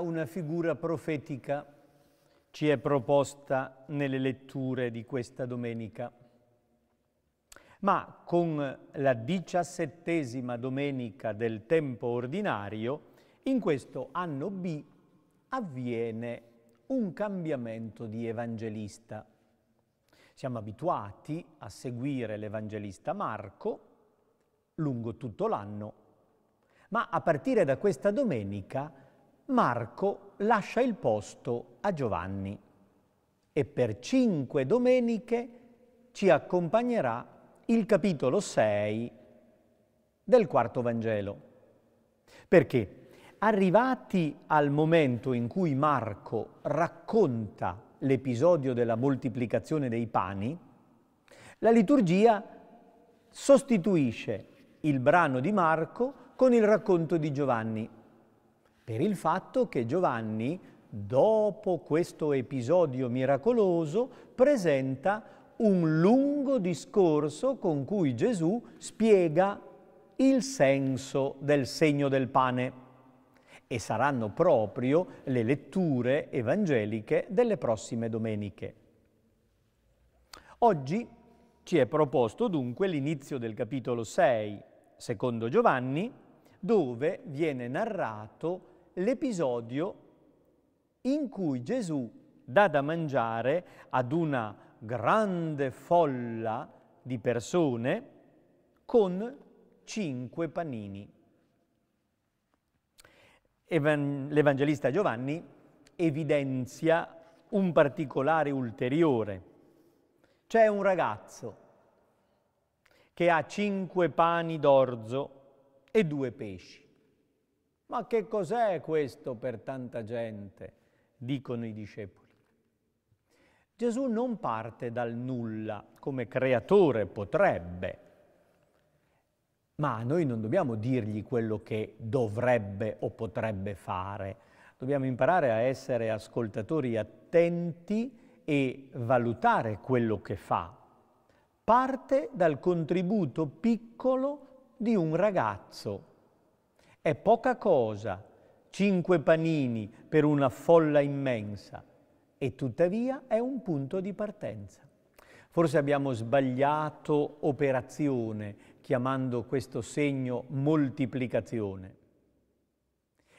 una figura profetica ci è proposta nelle letture di questa domenica. Ma con la diciassettesima domenica del tempo ordinario, in questo anno B avviene un cambiamento di evangelista. Siamo abituati a seguire l'evangelista Marco lungo tutto l'anno, ma a partire da questa domenica Marco lascia il posto a Giovanni e per cinque domeniche ci accompagnerà il capitolo 6 del quarto Vangelo. Perché arrivati al momento in cui Marco racconta l'episodio della moltiplicazione dei pani, la liturgia sostituisce il brano di Marco con il racconto di Giovanni per il fatto che Giovanni, dopo questo episodio miracoloso, presenta un lungo discorso con cui Gesù spiega il senso del segno del pane e saranno proprio le letture evangeliche delle prossime domeniche. Oggi ci è proposto dunque l'inizio del capitolo 6, secondo Giovanni, dove viene narrato l'episodio in cui Gesù dà da mangiare ad una grande folla di persone con cinque panini. Evan- L'Evangelista Giovanni evidenzia un particolare ulteriore. C'è un ragazzo che ha cinque pani d'orzo e due pesci. Ma che cos'è questo per tanta gente? dicono i discepoli. Gesù non parte dal nulla come creatore potrebbe, ma noi non dobbiamo dirgli quello che dovrebbe o potrebbe fare. Dobbiamo imparare a essere ascoltatori attenti e valutare quello che fa. Parte dal contributo piccolo di un ragazzo è poca cosa, cinque panini per una folla immensa, e tuttavia è un punto di partenza. Forse abbiamo sbagliato operazione chiamando questo segno moltiplicazione.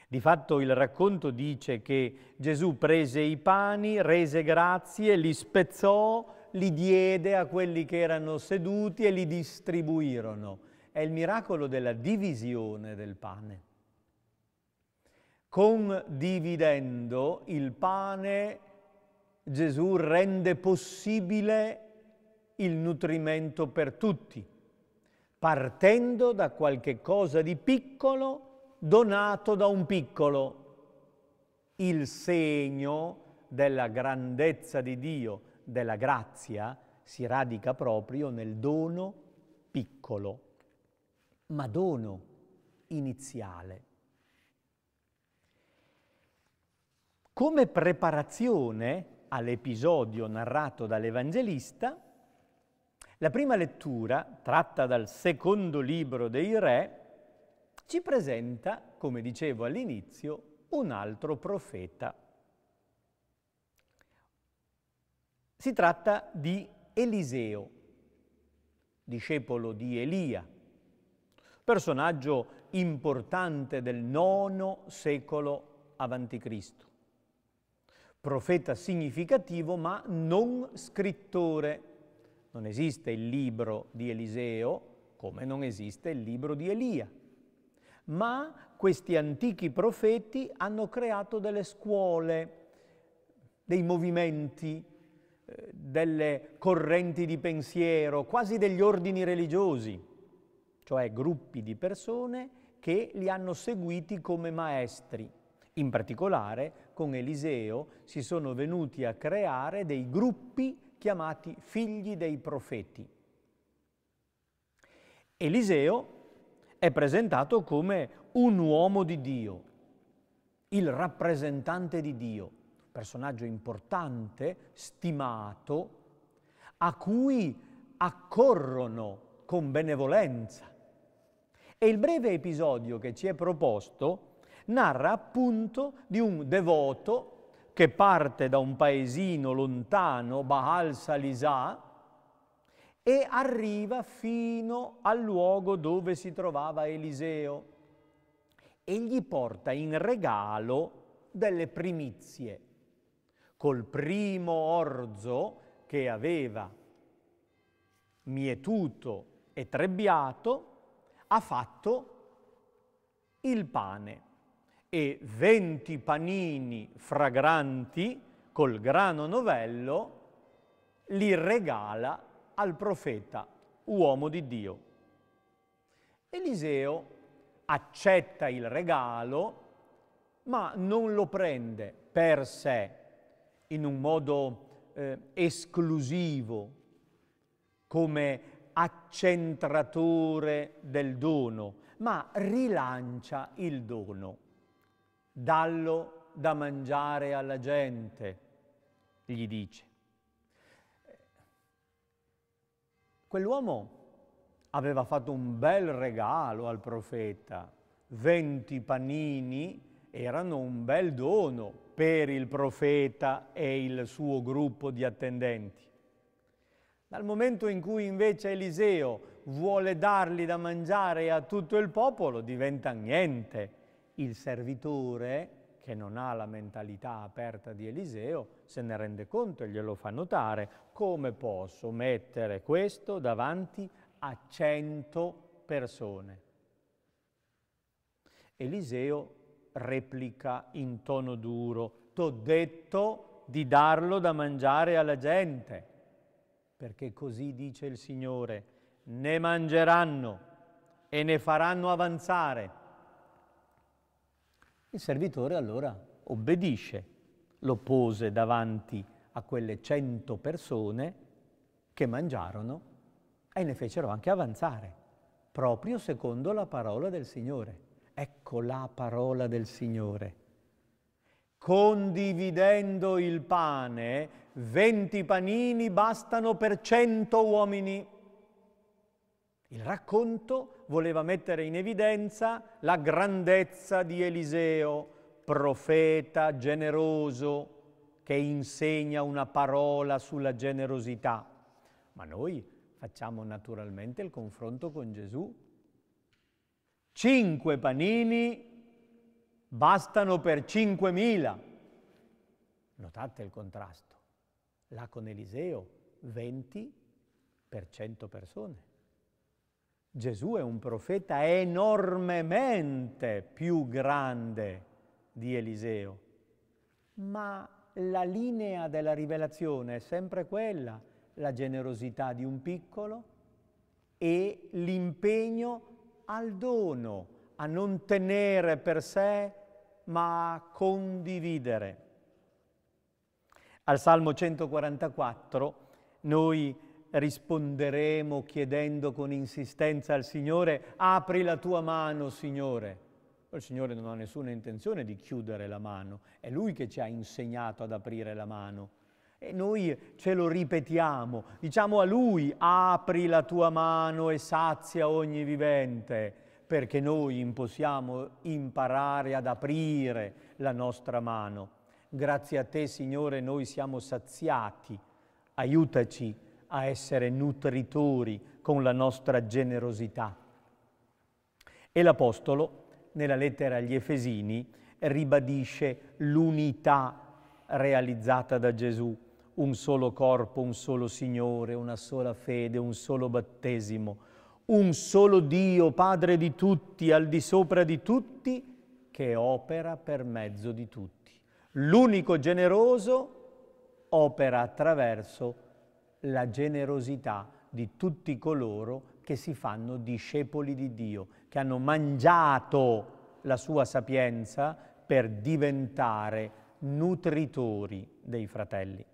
Di fatto il racconto dice che Gesù prese i pani, rese grazie, li spezzò, li diede a quelli che erano seduti e li distribuirono è il miracolo della divisione del pane. Condividendo il pane, Gesù rende possibile il nutrimento per tutti, partendo da qualche cosa di piccolo donato da un piccolo, il segno della grandezza di Dio, della grazia, si radica proprio nel dono piccolo ma dono iniziale. Come preparazione all'episodio narrato dall'Evangelista, la prima lettura, tratta dal secondo libro dei Re, ci presenta, come dicevo all'inizio, un altro profeta. Si tratta di Eliseo, discepolo di Elia, personaggio importante del IX secolo a.C. Profeta significativo ma non scrittore. Non esiste il libro di Eliseo come non esiste il libro di Elia. Ma questi antichi profeti hanno creato delle scuole, dei movimenti, eh, delle correnti di pensiero, quasi degli ordini religiosi cioè gruppi di persone che li hanno seguiti come maestri. In particolare, con Eliseo si sono venuti a creare dei gruppi chiamati figli dei profeti. Eliseo è presentato come un uomo di Dio, il rappresentante di Dio, personaggio importante, stimato, a cui accorrono con benevolenza e il breve episodio che ci è proposto narra appunto di un devoto che parte da un paesino lontano, Bahal Salisà, e arriva fino al luogo dove si trovava Eliseo e gli porta in regalo delle primizie. Col primo orzo che aveva mietuto e trebbiato, ha fatto il pane e venti panini fragranti col grano novello li regala al profeta, uomo di Dio. Eliseo accetta il regalo, ma non lo prende per sé in un modo eh, esclusivo, come accentrature del dono, ma rilancia il dono. Dallo da mangiare alla gente, gli dice. Quell'uomo aveva fatto un bel regalo al profeta, Venti panini erano un bel dono per il profeta e il suo gruppo di attendenti. Dal momento in cui invece Eliseo vuole dargli da mangiare a tutto il popolo, diventa niente. Il servitore, che non ha la mentalità aperta di Eliseo, se ne rende conto e glielo fa notare. Come posso mettere questo davanti a cento persone? Eliseo replica in tono duro, t'ho detto di darlo da mangiare alla gente perché così dice il Signore, ne mangeranno e ne faranno avanzare. Il servitore allora obbedisce, lo pose davanti a quelle cento persone che mangiarono e ne fecero anche avanzare, proprio secondo la parola del Signore. Ecco la parola del Signore condividendo il pane, venti panini bastano per cento uomini. Il racconto voleva mettere in evidenza la grandezza di Eliseo, profeta generoso che insegna una parola sulla generosità. Ma noi facciamo naturalmente il confronto con Gesù. Cinque panini bastano per 5.000. Notate il contrasto. Là con Eliseo 20 per 100 persone. Gesù è un profeta enormemente più grande di Eliseo, ma la linea della rivelazione è sempre quella, la generosità di un piccolo e l'impegno al dono, a non tenere per sé, ma a condividere. Al Salmo 144 noi risponderemo chiedendo con insistenza al Signore, apri la tua mano, Signore. Il Signore non ha nessuna intenzione di chiudere la mano, è Lui che ci ha insegnato ad aprire la mano. E noi ce lo ripetiamo, diciamo a Lui, apri la tua mano e sazia ogni vivente perché noi possiamo imparare ad aprire la nostra mano. Grazie a te, Signore, noi siamo saziati. Aiutaci a essere nutritori con la nostra generosità. E l'Apostolo, nella lettera agli Efesini, ribadisce l'unità realizzata da Gesù, un solo corpo, un solo Signore, una sola fede, un solo battesimo, un solo Dio, Padre di tutti, al di sopra di tutti, che opera per mezzo di tutti. L'unico generoso opera attraverso la generosità di tutti coloro che si fanno discepoli di Dio, che hanno mangiato la sua sapienza per diventare nutritori dei fratelli.